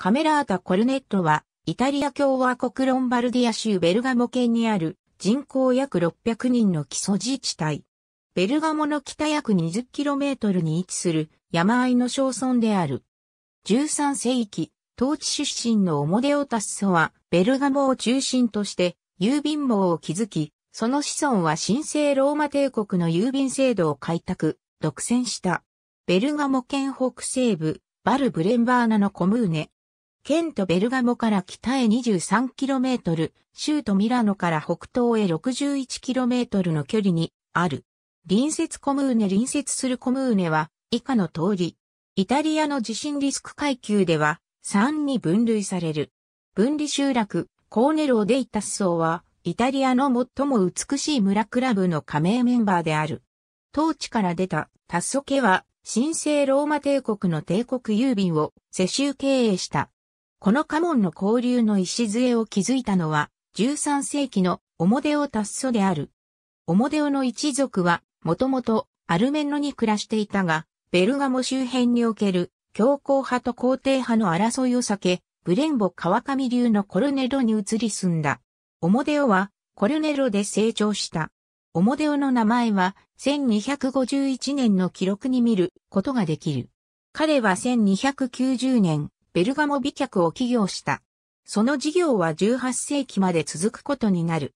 カメラータ・コルネットは、イタリア共和国ロンバルディア州ベルガモ県にある人口約600人の基礎自治体。ベルガモの北約 20km に位置する山あいの小村である。13世紀、当地出身のオモデオタッソは、ベルガモを中心として郵便網を築き、その子孫は神聖ローマ帝国の郵便制度を開拓、独占した。ベルガモ県北西部、バル・ブレンバーナのコムーネ、県ト・ベルガモから北へ 23km、州都ミラノから北東へ 61km の距離にある。隣接コムーネ隣接するコムーネは以下の通り。イタリアの地震リスク階級では3に分類される。分離集落、コーネローデイタッソーはイタリアの最も美しい村クラブの加盟メンバーである。当地から出たタッソ家は神聖ローマ帝国の帝国郵便を世襲経営した。この家紋の交流の礎を築いたのは、13世紀のオモデオ・達祖である。オモデオの一族は、もともとアルメンノに暮らしていたが、ベルガモ周辺における強硬派と皇帝派の争いを避け、ブレンボ川上流のコルネロに移り住んだ。オモデオはコルネロで成長した。オモデオの名前は1251年の記録に見ることができる。彼は1290年、ベルガモ美脚を起業した。その事業は18世紀まで続くことになる。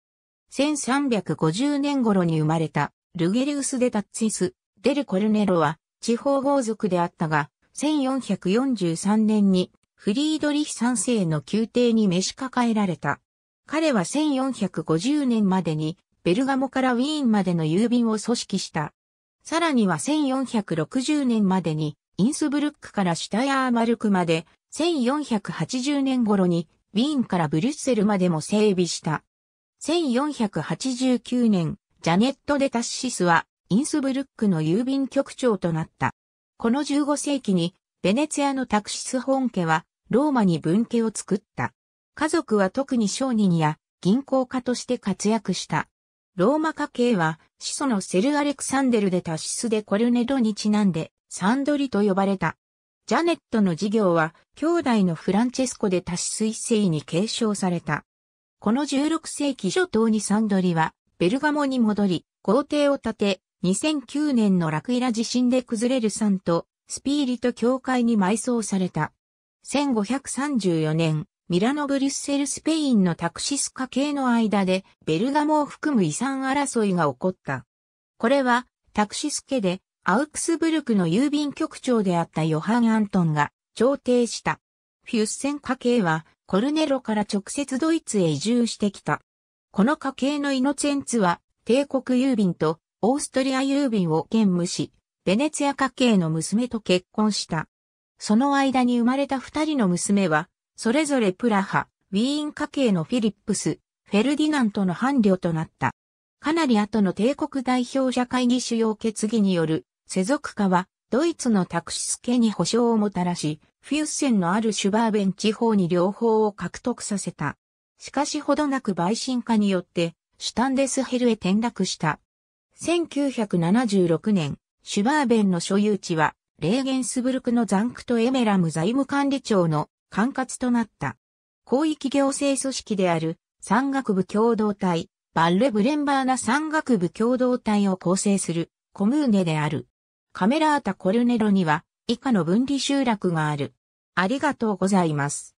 1350年頃に生まれたルゲリウス・デ・タッツィス・デル・コルネロは地方豪族であったが、1443年にフリードリヒ三世の宮廷に召し抱えられた。彼は1450年までにベルガモからウィーンまでの郵便を組織した。さらには1460年までにインスブルックからシュタヤーマルクまで1480年頃にウィーンからブリュッセルまでも整備した。1489年、ジャネット・デ・タッシスはインスブルックの郵便局長となった。この15世紀にベネツィアのタクシス本家はローマに分家を作った。家族は特に商人や銀行家として活躍した。ローマ家系は始祖のセル・アレクサンデル・デ・タシス・デ・コルネドにちなんでサンドリと呼ばれた。ジャネットの事業は、兄弟のフランチェスコで多子彗星に継承された。この16世紀初頭にサンドリは、ベルガモに戻り、皇帝を建て、2009年のラクイラ地震で崩れるサンと、スピーリと教会に埋葬された。1534年、ミラノ・ブリュッセル・スペインのタクシス家系の間で、ベルガモを含む遺産争いが起こった。これは、タクシス家で、アウクスブルクの郵便局長であったヨハン・アントンが調停した。フィュッセン家系はコルネロから直接ドイツへ移住してきた。この家系のイノツェンツは帝国郵便とオーストリア郵便を兼務し、ベネツィア家系の娘と結婚した。その間に生まれた二人の娘は、それぞれプラハ、ウィーン家系のフィリップス、フェルディナントの伴侶となった。かなり後の帝国代表者会議主要決議による世俗化は、ドイツのタクシス家に保障をもたらし、フィュッセンのあるシュバーベン地方に両方を獲得させた。しかしほどなく陪審化によって、シュタンデスヘルへ転落した。1976年、シュバーベンの所有地は、レーゲンスブルクのザンクトエメラム財務管理庁の管轄となった。広域行政組織である山岳部共同体、バッレ・ブレンバーナ山岳部共同体を構成するコムーネである。カメラータ・コルネロには以下の分離集落がある。ありがとうございます。